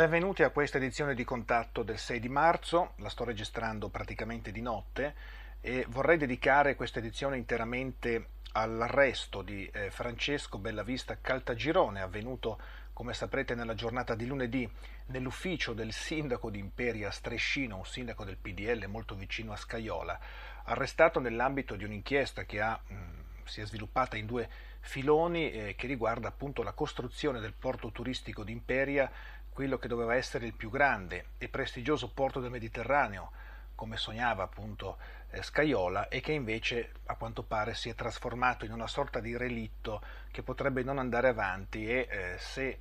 Benvenuti a questa edizione di contatto del 6 di marzo, la sto registrando praticamente di notte e vorrei dedicare questa edizione interamente all'arresto di eh, Francesco Bellavista Caltagirone avvenuto come saprete nella giornata di lunedì nell'ufficio del sindaco di Imperia Strescino, un sindaco del PDL molto vicino a Scaiola, arrestato nell'ambito di un'inchiesta che ha, mh, mm, si è sviluppata in due filoni eh, che riguarda appunto la costruzione del porto turistico di Imperia quello che doveva essere il più grande e prestigioso porto del Mediterraneo, come sognava appunto eh, Scaiola, e che invece a quanto pare si è trasformato in una sorta di relitto che potrebbe non andare avanti e eh, se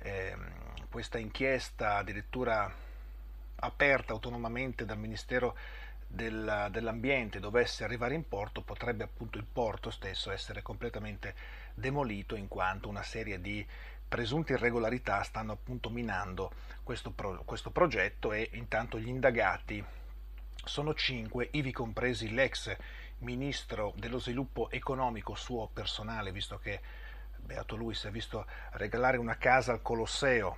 eh, questa inchiesta addirittura aperta autonomamente dal Ministero del, dell'ambiente dovesse arrivare in porto potrebbe appunto il porto stesso essere completamente demolito in quanto una serie di presunte irregolarità stanno appunto minando questo, pro- questo progetto e intanto gli indagati sono cinque, ivi compresi l'ex ministro dello sviluppo economico suo personale, visto che beato lui si è visto regalare una casa al Colosseo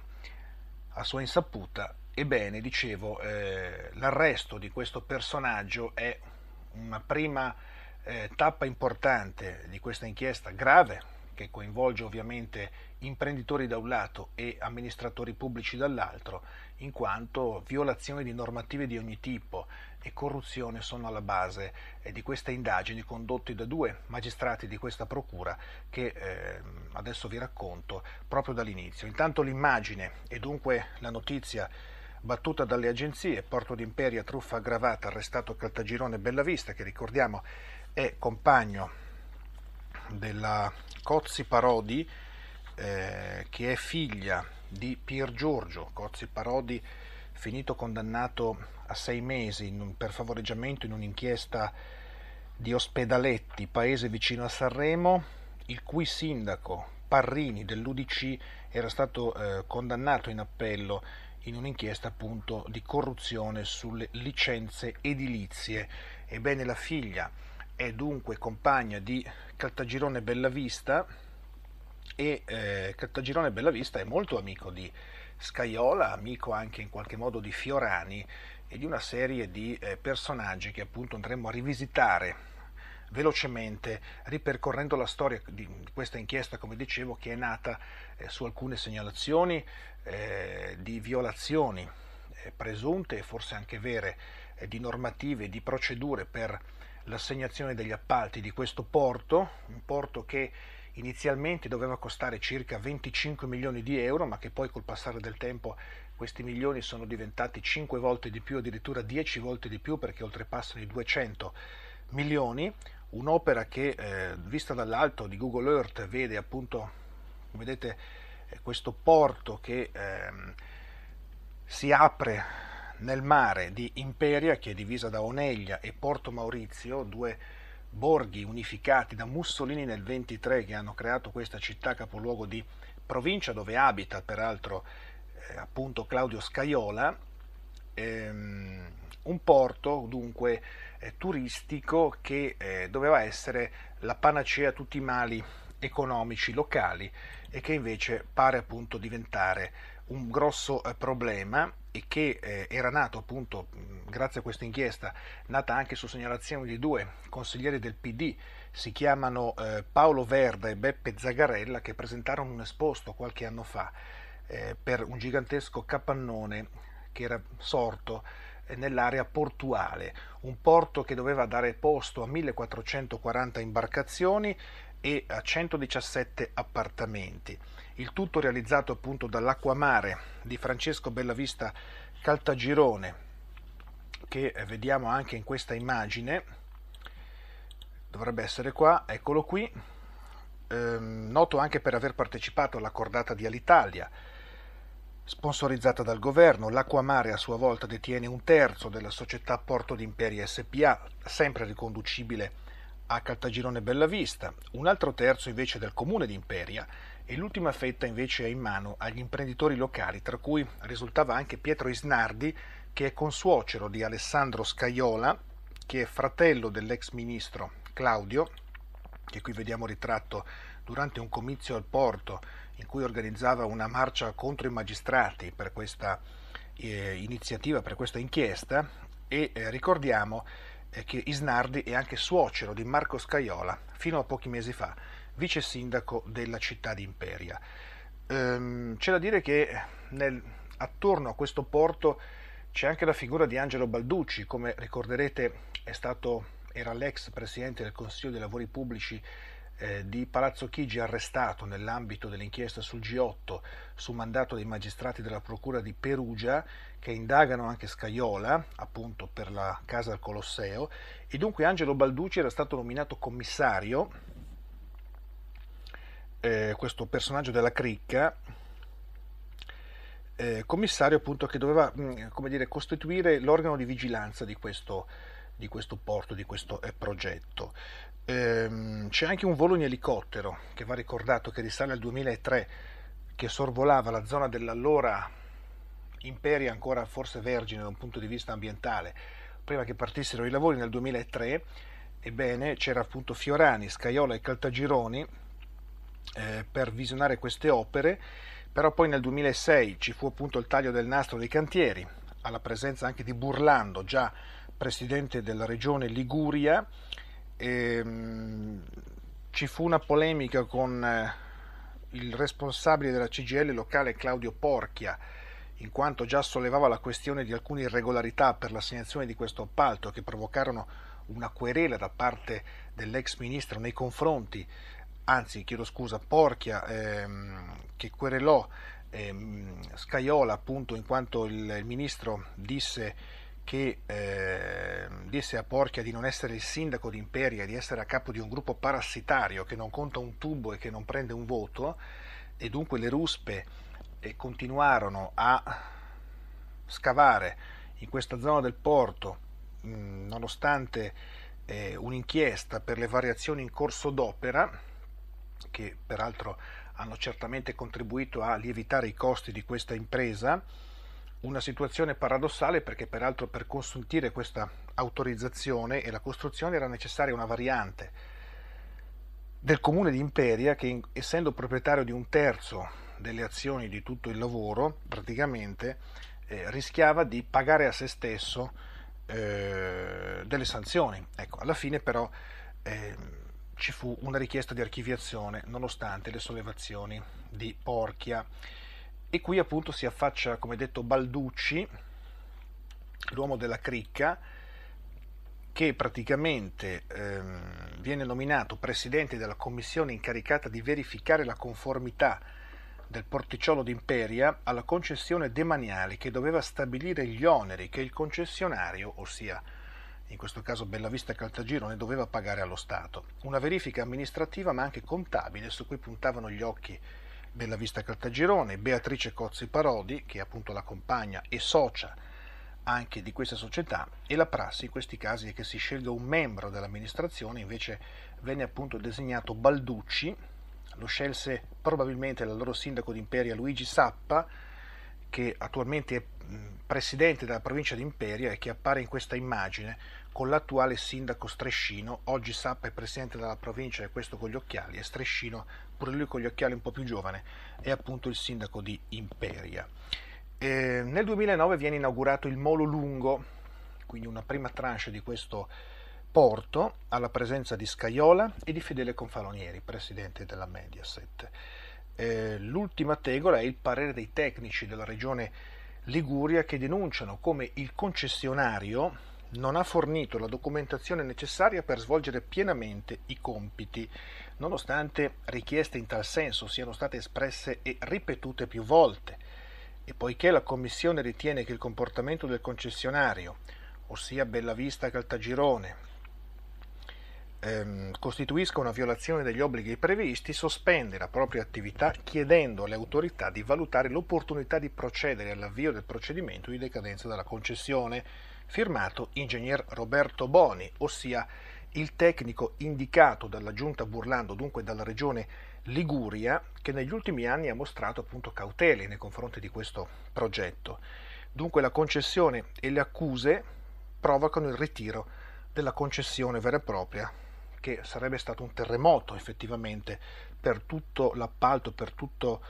a sua insaputa. Ebbene, dicevo, eh, l'arresto di questo personaggio è una prima eh, tappa importante di questa inchiesta grave che coinvolge ovviamente imprenditori da un lato e amministratori pubblici dall'altro, in quanto violazioni di normative di ogni tipo e corruzione sono alla base eh, di queste indagini condotte da due magistrati di questa procura che eh, adesso vi racconto proprio dall'inizio. Intanto l'immagine e dunque la notizia battuta dalle agenzie, Porto d'Imperia, truffa aggravata, arrestato Caltagirone Bellavista, che ricordiamo è compagno della Cozzi Parodi, eh, che è figlia di Pier Giorgio Cozzi Parodi, finito condannato a sei mesi un, per favoreggiamento in un'inchiesta di Ospedaletti, paese vicino a Sanremo, il cui sindaco Parrini dell'UDC era stato eh, condannato in appello in un'inchiesta appunto di corruzione sulle licenze edilizie. Ebbene, la figlia è dunque compagna di Caltagirone Bellavista e eh, Caltagirone Bellavista è molto amico di Scaiola, amico anche in qualche modo di Fiorani e di una serie di eh, personaggi che appunto andremo a rivisitare velocemente ripercorrendo la storia di questa inchiesta, come dicevo, che è nata eh, su alcune segnalazioni eh, di violazioni eh, presunte e forse anche vere eh, di normative, di procedure per l'assegnazione degli appalti di questo porto, un porto che inizialmente doveva costare circa 25 milioni di euro, ma che poi col passare del tempo questi milioni sono diventati 5 volte di più, addirittura 10 volte di più perché oltrepassano i 200 milioni, un'opera che eh, vista dall'alto di Google Earth vede appunto, vedete, eh, questo porto che eh, si apre nel mare di Imperia, che è divisa da Oneglia, e Porto Maurizio, due borghi unificati da Mussolini nel 23 che hanno creato questa città capoluogo di provincia dove abita peraltro eh, appunto Claudio Scaiola, ehm, un porto dunque eh, turistico che eh, doveva essere la panacea a tutti i mali economici locali e che invece pare appunto diventare un grosso eh, problema e che eh, era nato appunto, grazie a questa inchiesta, nata anche su segnalazione di due consiglieri del PD, si chiamano eh, Paolo Verda e Beppe Zagarella, che presentarono un esposto qualche anno fa eh, per un gigantesco capannone che era sorto eh, nell'area portuale, un porto che doveva dare posto a 1440 imbarcazioni e a 117 appartamenti. Il tutto realizzato appunto dall'Acquamare di Francesco Bellavista Caltagirone, che eh, vediamo anche in questa immagine, dovrebbe essere qua, eccolo qui, ehm, noto anche per aver partecipato alla cordata di Alitalia, sponsorizzata dal governo, l'Acquamare a sua volta detiene un terzo della società Porto d'Imperia SPA, sempre riconducibile a Caltagirone Bellavista, un altro terzo invece del comune di Imperia e l'ultima fetta invece è in mano agli imprenditori locali, tra cui risultava anche Pietro Isnardi, che è consuocero di Alessandro Scaiola, che è fratello dell'ex ministro Claudio, che qui vediamo ritratto durante un comizio al porto in cui organizzava una marcia contro i magistrati per questa eh, iniziativa, per questa inchiesta e eh, ricordiamo è che Isnardi è anche suocero di Marco Scaiola, fino a pochi mesi fa, vice sindaco della città di Imperia. Ehm, c'è da dire che nel, attorno a questo porto c'è anche la figura di Angelo Balducci, come ricorderete stato, era l'ex presidente del Consiglio dei Lavori Pubblici eh, di Palazzo Chigi arrestato nell'ambito dell'inchiesta sul G8 su mandato dei magistrati della Procura di Perugia che indagano anche Scaiola, appunto per la casa del Colosseo, e dunque Angelo Balducci era stato nominato commissario, eh, questo personaggio della cricca, eh, commissario appunto che doveva mm, dire, costituire l'organo di vigilanza di questo, di questo porto, di questo eh, progetto. Ehm, c'è anche un volo in elicottero che va ricordato che risale al 2003 che sorvolava la zona dell'allora imperi ancora forse vergine da un punto di vista ambientale, prima che partissero i lavori nel 2003, ebbene c'era appunto Fiorani, Scaiola e Caltagironi eh, per visionare queste opere, però poi nel 2006 ci fu appunto il taglio del nastro dei cantieri, alla presenza anche di Burlando, già presidente della regione Liguria, e, ehm, mh, ci fu una polemica con eh, il responsabile della CGL locale Claudio Porchia, in quanto già sollevava la questione di alcune irregolarità per l'assegnazione di questo appalto che provocarono una querela da parte dell'ex ministro nei confronti, anzi chiedo scusa, Porchia ehm, che querelò ehm, Scaiola appunto in quanto il, il ministro disse che eh, disse a Porchia di non essere il sindaco di Imperia, di essere a capo di un gruppo parassitario che non conta un tubo e che non prende un voto, e dunque le ruspe e continuarono a scavare in questa zona del porto, mm, nonostante eh, un'inchiesta per le variazioni in corso d'opera, che peraltro hanno certamente contribuito a lievitare i costi di questa impresa, una situazione paradossale perché peraltro per consentire questa autorizzazione e la costruzione era necessaria una variante del comune di Imperia che essendo proprietario di un terzo delle azioni di tutto il lavoro, praticamente eh, rischiava di pagare a se stesso eh, delle sanzioni. Ecco, alla fine però eh, ci fu una richiesta di archiviazione nonostante le sollevazioni di Porchia. E qui appunto si affaccia, come detto, Balducci, l'uomo della cricca, che praticamente ehm, viene nominato presidente della commissione incaricata di verificare la conformità del porticciolo d'Imperia alla concessione demaniale che doveva stabilire gli oneri che il concessionario, ossia in questo caso Bellavista Caltagiro, ne doveva pagare allo Stato. Una verifica amministrativa ma anche contabile su cui puntavano gli occhi Bellavista Caltagirone, Beatrice Cozzi Parodi, che è appunto la compagna e socia anche di questa società e la prassi in questi casi è che si scelga un membro dell'amministrazione, invece venne appunto designato Balducci, lo scelse probabilmente l'allora sindaco d'Imperia Luigi Sappa, che attualmente è presidente della provincia di Imperia e che appare in questa immagine con l'attuale sindaco Strescino. Oggi Sappa è presidente della provincia e questo con gli occhiali e Strescino, pure lui con gli occhiali un po' più giovane, è appunto il sindaco di Imperia. E nel 2009 viene inaugurato il Molo Lungo, quindi una prima tranche di questo Porto alla presenza di Scaiola e di Fedele Confalonieri, presidente della Mediaset. Eh, l'ultima tegola è il parere dei tecnici della regione Liguria che denunciano come il concessionario non ha fornito la documentazione necessaria per svolgere pienamente i compiti, nonostante richieste in tal senso siano state espresse e ripetute più volte. E poiché la Commissione ritiene che il comportamento del concessionario, ossia Bellavista Caltagirone, ehm, costituisca una violazione degli obblighi previsti, sospende la propria attività chiedendo alle autorità di valutare l'opportunità di procedere all'avvio del procedimento di decadenza della concessione, firmato ingegner Roberto Boni, ossia il tecnico indicato dalla giunta Burlando, dunque dalla regione Liguria, che negli ultimi anni ha mostrato appunto cautele nei confronti di questo progetto. Dunque la concessione e le accuse provocano il ritiro della concessione vera e propria che sarebbe stato un terremoto effettivamente per tutto l'appalto, per tutto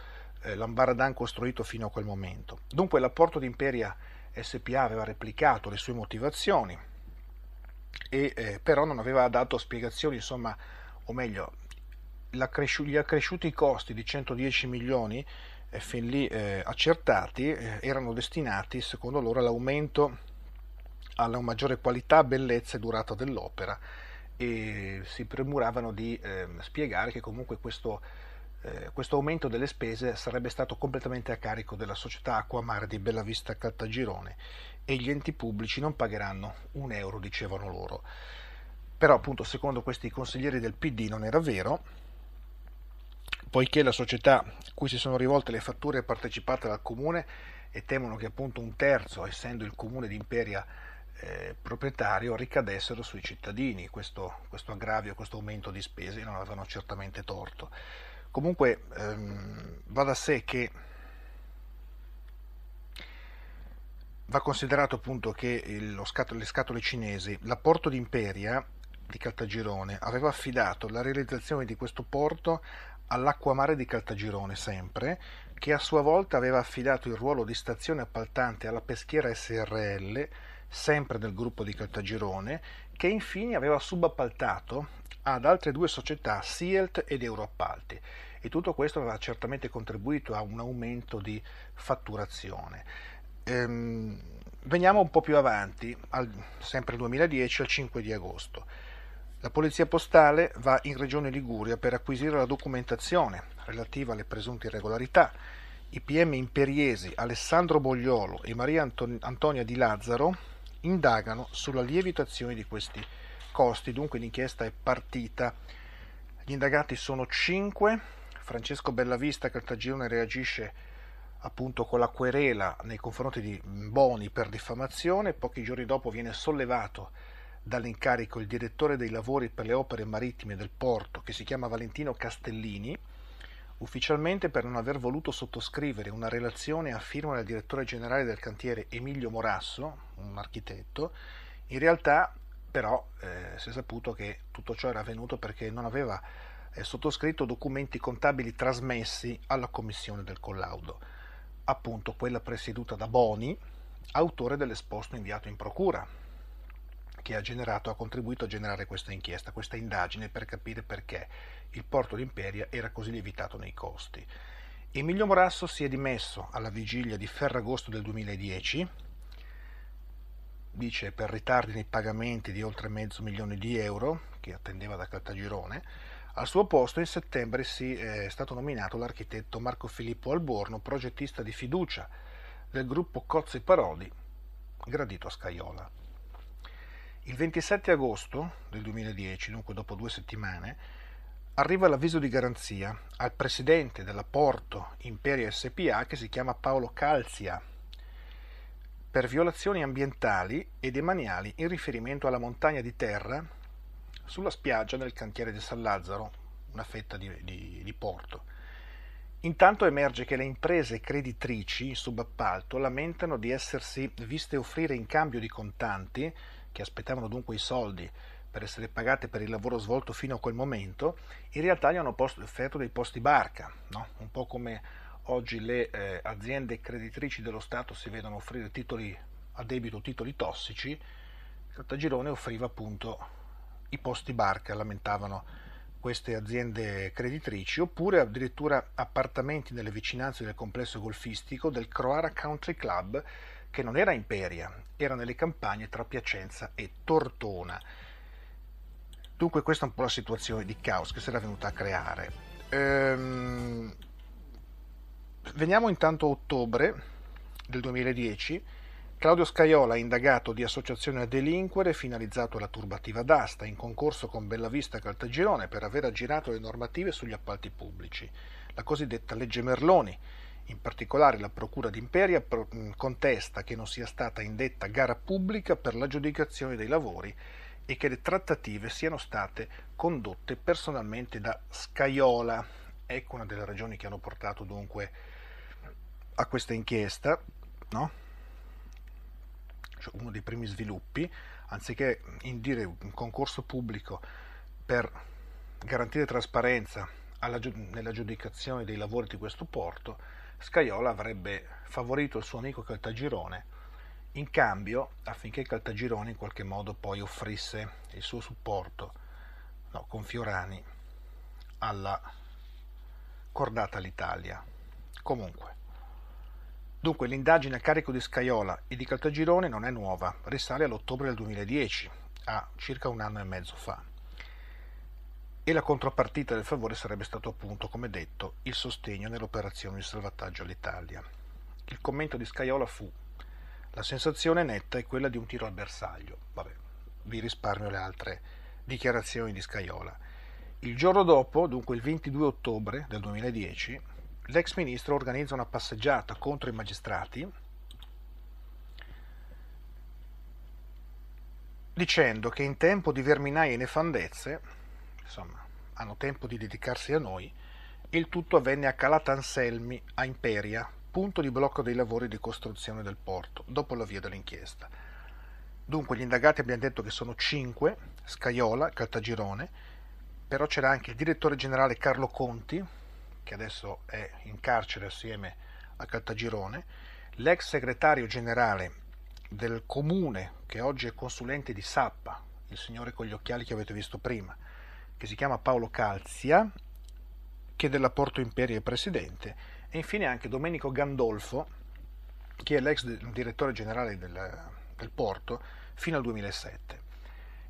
eh, l'ambaradan costruito fino a quel momento. Dunque l'apporto di Imperia SPA aveva replicato le sue motivazioni, e, eh, però non aveva dato spiegazioni, insomma, o meglio, gli accresciuti costi di 110 milioni eh, fin lì eh, accertati eh, erano destinati, secondo loro, all'aumento alla maggiore qualità, bellezza e durata dell'opera e si premuravano di eh, spiegare che comunque questo, eh, questo, aumento delle spese sarebbe stato completamente a carico della società Acquamare di Bellavista Caltagirone e gli enti pubblici non pagheranno un euro, dicevano loro. Però appunto secondo questi consiglieri del PD non era vero, poiché la società a cui si sono rivolte le fatture partecipate dal comune e temono che appunto un terzo, essendo il comune di Imperia eh, proprietario ricadessero sui cittadini questo, questo, aggravio, questo aumento di spese, non avevano certamente torto. Comunque ehm, va da sé che va considerato appunto che il, scatole, le scatole cinesi, l'apporto di Imperia di Caltagirone aveva affidato la realizzazione di questo porto all'acquamare di Caltagirone sempre, che a sua volta aveva affidato il ruolo di stazione appaltante alla peschiera SRL sempre del gruppo di Caltagirone, che infine aveva subappaltato ad altre due società, Sielt ed Euroappalti, e tutto questo aveva certamente contribuito a un aumento di fatturazione. Ehm, veniamo un po' più avanti, al, sempre 2010, al 5 di agosto. La Polizia Postale va in Regione Liguria per acquisire la documentazione relativa alle presunte irregolarità. I PM imperiesi Alessandro Bogliolo e Maria Anton- Antonia Di Lazzaro indagano sulla lievitazione di questi costi, dunque l'inchiesta è partita. Gli indagati sono 5, Francesco Bellavista Caltagirone reagisce appunto con la querela nei confronti di Boni per diffamazione, pochi giorni dopo viene sollevato dall'incarico il direttore dei lavori per le opere marittime del porto che si chiama Valentino Castellini, ufficialmente per non aver voluto sottoscrivere una relazione a firma del direttore generale del cantiere Emilio Morasso, un architetto, in realtà però eh, si è saputo che tutto ciò era avvenuto perché non aveva eh, sottoscritto documenti contabili trasmessi alla commissione del collaudo, appunto quella presieduta da Boni, autore dell'esposto inviato in procura, che ha generato, ha contribuito a generare questa inchiesta, questa indagine per capire perché il porto di Imperia era così lievitato nei costi. Emilio Morasso si è dimesso alla vigilia di Ferragosto del 2010, dice per ritardi nei pagamenti di oltre mezzo milione di euro che attendeva da Caltagirone, al suo posto in settembre si è stato nominato l'architetto Marco Filippo Alborno, progettista di fiducia del gruppo Cozzi Parodi, gradito a Scaiola. Il 27 agosto del 2010, dunque dopo due settimane, arriva l'avviso di garanzia al presidente della Porto Imperio SPA che si chiama Paolo Calzia per violazioni ambientali e demaniali in riferimento alla montagna di terra sulla spiaggia del cantiere di San Lazzaro, una fetta di, di, di Porto. Intanto emerge che le imprese creditrici in subappalto lamentano di essersi viste offrire in cambio di contanti che aspettavano dunque i soldi per essere pagate per il lavoro svolto fino a quel momento, in realtà gli hanno posto, offerto dei posti barca, no? un po' come oggi le eh, aziende creditrici dello Stato si vedono offrire titoli a debito, titoli tossici, Caltagirone offriva appunto i posti barca, lamentavano queste aziende creditrici, oppure addirittura appartamenti nelle vicinanze del complesso golfistico del Croara Country Club, che non era Imperia, era nelle campagne tra Piacenza e Tortona. Dunque questa è un po' la situazione di caos che si era venuta a creare. Ehm... Veniamo intanto a ottobre del 2010. Claudio Scaiola indagato di associazione a delinquere finalizzato alla turbativa d'asta in concorso con Bellavista Caltagirone per aver aggirato le normative sugli appalti pubblici, la cosiddetta legge Merloni, in particolare la Procura d'Imperia mm, contesta che non sia stata indetta gara pubblica per l'aggiudicazione dei lavori e che le trattative siano state condotte personalmente da Scaiola. Ecco una delle ragioni che hanno portato dunque a questa inchiesta, no? cioè uno dei primi sviluppi, anziché indire un concorso pubblico per garantire trasparenza nell'aggiudicazione dei lavori di questo porto, Scaiola avrebbe favorito il suo amico Caltagirone in cambio affinché Caltagirone in qualche modo poi offrisse il suo supporto no, con Fiorani alla cordata all'Italia. Comunque, dunque l'indagine a carico di Scaiola e di Caltagirone non è nuova, risale all'ottobre del 2010, a circa un anno e mezzo fa e la contropartita del favore sarebbe stato appunto, come detto, il sostegno nell'operazione di salvataggio all'Italia. Il commento di Scaiola fu la sensazione netta è quella di un tiro al bersaglio. Vabbè, vi risparmio le altre dichiarazioni di Scaiola. Il giorno dopo, dunque il 22 ottobre del 2010, l'ex ministro organizza una passeggiata contro i magistrati dicendo che in tempo di verminaie e nefandezze insomma, hanno tempo di dedicarsi a noi, il tutto avvenne a Calatanselmi, a Imperia, punto di blocco dei lavori di costruzione del porto, dopo l'avvio dell'inchiesta. Dunque gli indagati abbiamo detto che sono cinque, Scaiola, Caltagirone, però c'era anche il direttore generale Carlo Conti, che adesso è in carcere assieme a Caltagirone, l'ex segretario generale del comune, che oggi è consulente di Sappa, il signore con gli occhiali che avete visto prima, che si chiama Paolo Calzia, che della Porto Imperi è presidente, e infine anche Domenico Gandolfo, che è l'ex direttore generale del, del porto fino al 2007.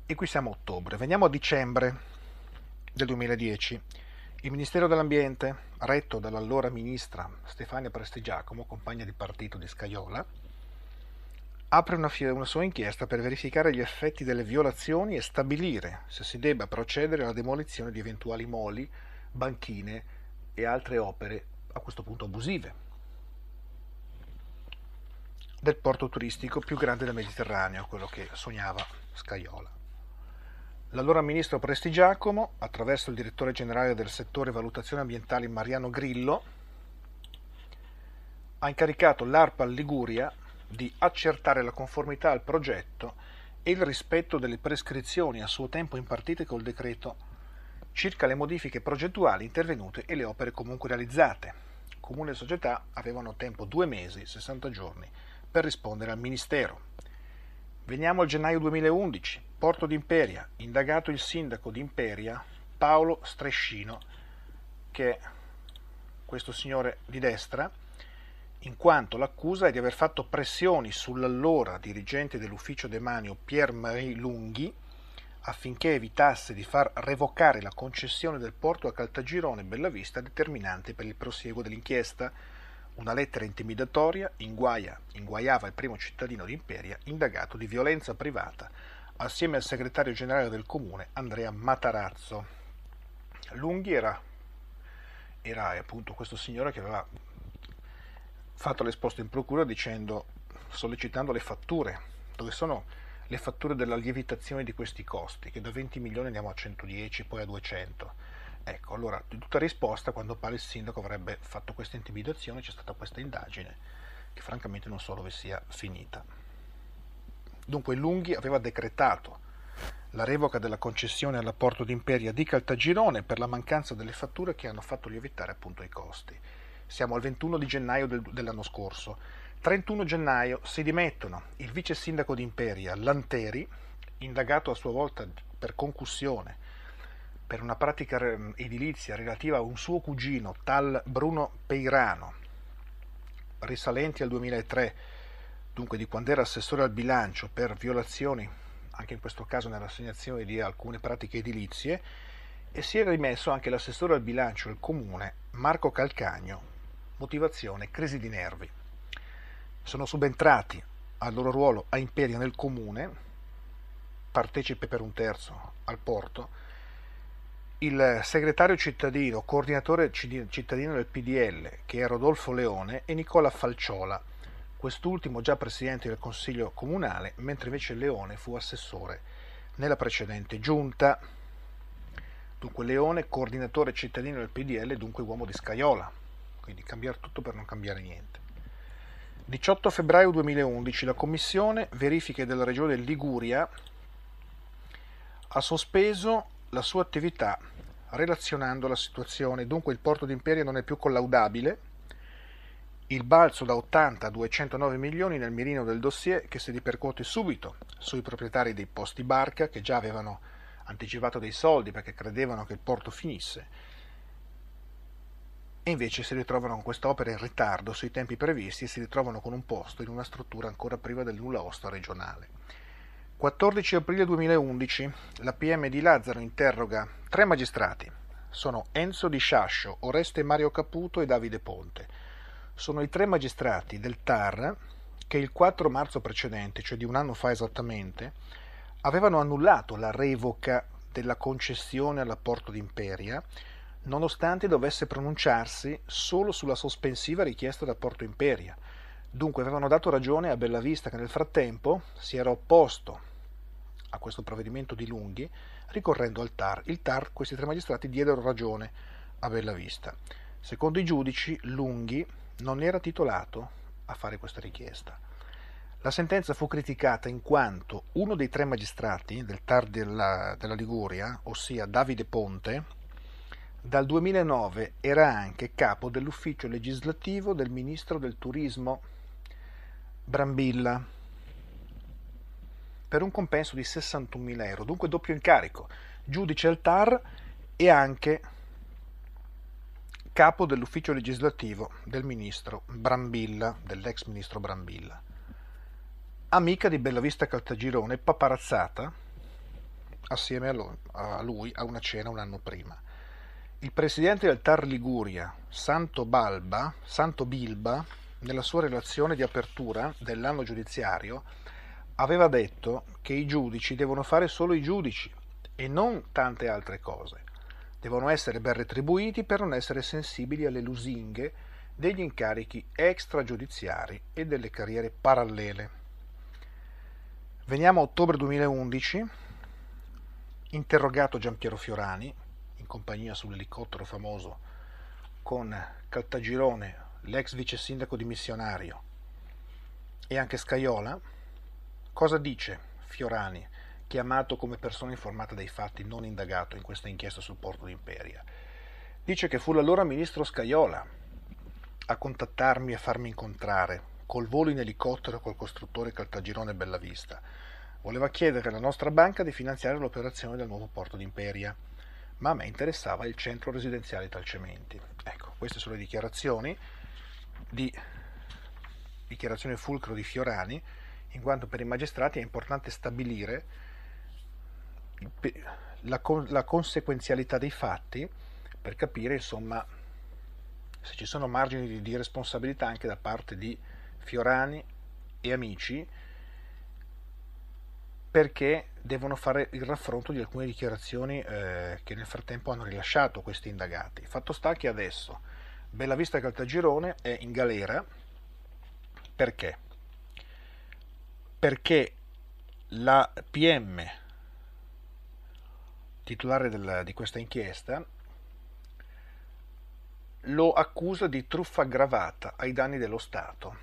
E qui siamo a ottobre. Veniamo a dicembre del 2010. Il Ministero dell'Ambiente, retto dall'allora ministra Stefania Prestigiacomo, compagna di partito di Scaiola, apre una, una sua inchiesta per verificare gli effetti delle violazioni e stabilire se si debba procedere alla demolizione di eventuali moli, banchine e altre opere a questo punto abusive del porto turistico più grande del Mediterraneo, quello che sognava Scaiola. L'allora ministro Presti Giacomo, attraverso il direttore generale del settore valutazione ambientale Mariano Grillo, ha incaricato l'ARPA Liguria di accertare la conformità al progetto e il rispetto delle prescrizioni a suo tempo impartite col decreto circa le modifiche progettuali intervenute e le opere comunque realizzate. Comune e società avevano tempo due mesi, 60 giorni, per rispondere al Ministero. Veniamo al gennaio 2011, Porto d'Imperia, indagato il sindaco di Imperia, Paolo Strescino, che è questo signore di destra, in quanto l'accusa è di aver fatto pressioni sull'allora dirigente dell'ufficio demanio Pierre-Marie Lunghi affinché evitasse di far revocare la concessione del porto a Caltagirone Bellavista determinante per il prosieguo dell'inchiesta. Una lettera intimidatoria inguaia, inguaiava il primo cittadino d'Imperia indagato di violenza privata assieme al segretario generale del comune Andrea Matarazzo. Lunghi era, era appunto questo signore che aveva fatto l'esposto in procura dicendo, sollecitando le fatture, dove sono le fatture della lievitazione di questi costi, che da 20 milioni andiamo a 110, poi a 200. Ecco, allora, di tutta risposta, quando pare il sindaco avrebbe fatto questa intimidazione, c'è stata questa indagine, che francamente non so dove sia finita. Dunque Lunghi aveva decretato la revoca della concessione alla Porto d'Imperia di Caltagirone per la mancanza delle fatture che hanno fatto lievitare appunto i costi siamo al 21 di gennaio del, dell'anno scorso, 31 gennaio si dimettono il vice sindaco di Imperia, Lanteri, indagato a sua volta per concussione per una pratica edilizia relativa a un suo cugino, tal Bruno Peirano, risalenti al 2003, dunque di quando era assessore al bilancio per violazioni, anche in questo caso nell'assegnazione di alcune pratiche edilizie, e si era rimesso anche l'assessore al bilancio del comune Marco Calcagno Motivazione, crisi di nervi. Sono subentrati al loro ruolo a Imperia nel comune, partecipe per un terzo al porto, il segretario cittadino, coordinatore cittadino del PDL, che è Rodolfo Leone, e Nicola Falciola, quest'ultimo già presidente del Consiglio comunale, mentre invece Leone fu assessore nella precedente giunta. Dunque Leone, coordinatore cittadino del PDL, dunque uomo di Scaiola, quindi cambiare tutto per non cambiare niente. 18 febbraio 2011 la Commissione Verifiche della Regione Liguria ha sospeso la sua attività relazionando la situazione, dunque il porto di Imperia non è più collaudabile, il balzo da 80 a 209 milioni nel mirino del dossier che si ripercuote subito sui proprietari dei posti barca che già avevano anticipato dei soldi perché credevano che il porto finisse e invece si ritrovano con quest'opera in ritardo sui tempi previsti e si ritrovano con un posto in una struttura ancora priva del nulla osta regionale. 14 aprile 2011 la PM di Lazzaro interroga tre magistrati. Sono Enzo Di Sciascio, Oreste Mario Caputo e Davide Ponte. Sono i tre magistrati del TAR che il 4 marzo precedente, cioè di un anno fa esattamente, avevano annullato la revoca della concessione all'apporto d'imperia nonostante dovesse pronunciarsi solo sulla sospensiva richiesta da Porto Imperia. Dunque avevano dato ragione a Bellavista che nel frattempo si era opposto a questo provvedimento di Lunghi ricorrendo al TAR. Il TAR, questi tre magistrati diedero ragione a Bellavista. Secondo i giudici, Lunghi non era titolato a fare questa richiesta. La sentenza fu criticata in quanto uno dei tre magistrati del TAR della, della Liguria, ossia Davide Ponte, dal 2009 era anche capo dell'ufficio legislativo del ministro del turismo Brambilla per un compenso di 61.000 euro, dunque doppio incarico, giudice al TAR e anche capo dell'ufficio legislativo del ministro Brambilla, dell'ex ministro Brambilla. Amica di Bellavista Caltagirone, paparazzata assieme a lui a una cena un anno prima. Il presidente del Tar Liguria, Santo, Balba, Santo Bilba, nella sua relazione di apertura dell'anno giudiziario, aveva detto che i giudici devono fare solo i giudici e non tante altre cose. Devono essere ben retribuiti per non essere sensibili alle lusinghe degli incarichi extragiudiziari e delle carriere parallele. Veniamo a ottobre 2011, interrogato Giampiero Fiorani, compagnia sull'elicottero famoso con Caltagirone, l'ex vice sindaco di Missionario e anche Scaiola, cosa dice Fiorani, chiamato come persona informata dei fatti, non indagato in questa inchiesta sul porto d'Imperia? Dice che fu l'allora ministro Scaiola a contattarmi e farmi incontrare col volo in elicottero col costruttore Caltagirone Bellavista. Voleva chiedere alla nostra banca di finanziare l'operazione del nuovo porto d'Imperia ma a me interessava il centro residenziale Talcementi. Ecco, queste sono le dichiarazioni di dichiarazione fulcro di Fiorani, in quanto per i magistrati è importante stabilire la, la conseguenzialità dei fatti per capire insomma se ci sono margini di, di responsabilità anche da parte di Fiorani e amici perché devono fare il raffronto di alcune dichiarazioni eh, che nel frattempo hanno rilasciato questi indagati. Fatto sta che adesso Bella Vista Caltagirone è in galera perché? Perché la PM titolare del, di questa inchiesta lo accusa di truffa aggravata ai danni dello Stato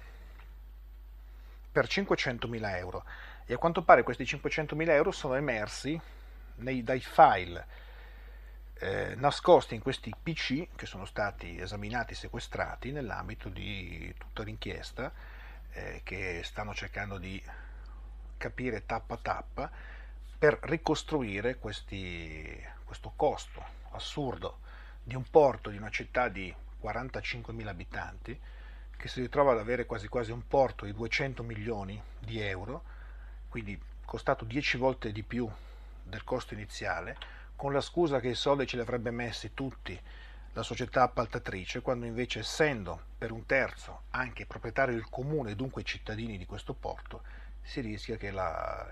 per 500.000 euro e a quanto pare questi 500.000 euro sono emersi nei, dai file eh, nascosti in questi PC che sono stati esaminati e sequestrati nell'ambito di tutta l'inchiesta eh, che stanno cercando di capire tappa tappa per ricostruire questi, questo costo assurdo di un porto di una città di 45.000 abitanti che si ritrova ad avere quasi quasi un porto di 200 milioni di euro quindi costato 10 volte di più del costo iniziale, con la scusa che i soldi ce li avrebbe messi tutti la società appaltatrice, quando invece essendo per un terzo anche proprietario del comune e dunque cittadini di questo porto, si rischia che la,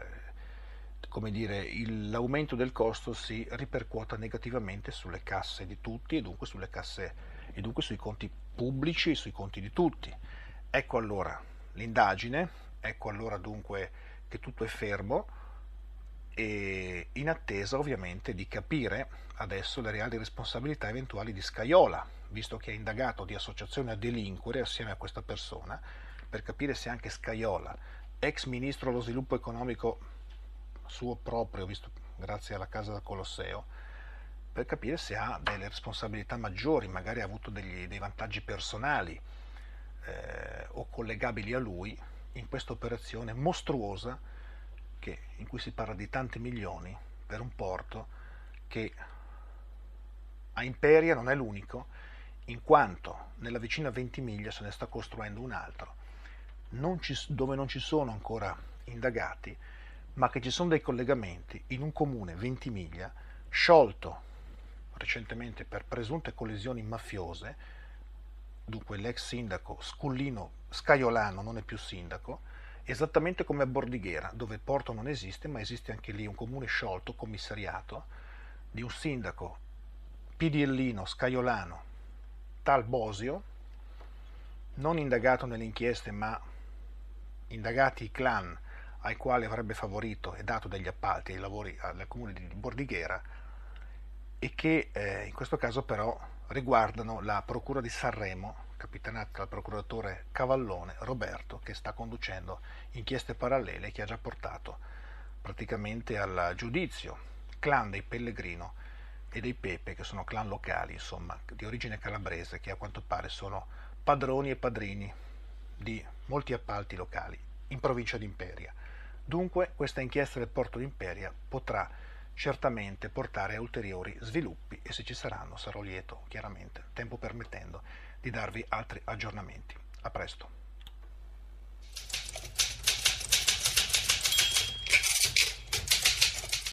dire, il, l'aumento del costo si ripercuota negativamente sulle casse di tutti e dunque, casse, e dunque sui conti pubblici e sui conti di tutti. Ecco allora l'indagine, ecco allora dunque che tutto è fermo e in attesa ovviamente di capire adesso le reali responsabilità eventuali di Scaiola, visto che è indagato di associazione a delinquere assieme a questa persona, per capire se anche Scaiola, ex ministro dello sviluppo economico suo proprio, visto grazie alla casa da Colosseo, per capire se ha delle responsabilità maggiori, magari ha avuto degli, dei vantaggi personali eh, o collegabili a lui in questa operazione mostruosa che, in cui si parla di tanti milioni per un porto che a Imperia non è l'unico, in quanto nella vicina Ventimiglia se ne sta costruendo un altro, non ci, dove non ci sono ancora indagati, ma che ci sono dei collegamenti in un comune Ventimiglia sciolto recentemente per presunte collisioni mafiose, dunque l'ex sindaco Scullino Scaiolano non è più sindaco, esattamente come a Bordighera, dove Porto non esiste, ma esiste anche lì un comune sciolto, commissariato, di un sindaco pidiellino, scaiolano, tal Bosio, non indagato nelle inchieste, ma indagati i clan ai quali avrebbe favorito e dato degli appalti ai lavori al comune di Bordighera, e che eh, in questo caso però riguardano la Procura di Sanremo, capitanata dal procuratore Cavallone Roberto, che sta conducendo inchieste parallele che ha già portato praticamente al giudizio. Clan dei Pellegrino e dei Pepe, che sono clan locali, insomma, di origine calabrese, che a quanto pare sono padroni e padrini di molti appalti locali in provincia di Imperia. Dunque questa inchiesta del porto d'Imperia potrà certamente portare a ulteriori sviluppi e se ci saranno sarò lieto, chiaramente, tempo permettendo, di darvi altri aggiornamenti. A presto.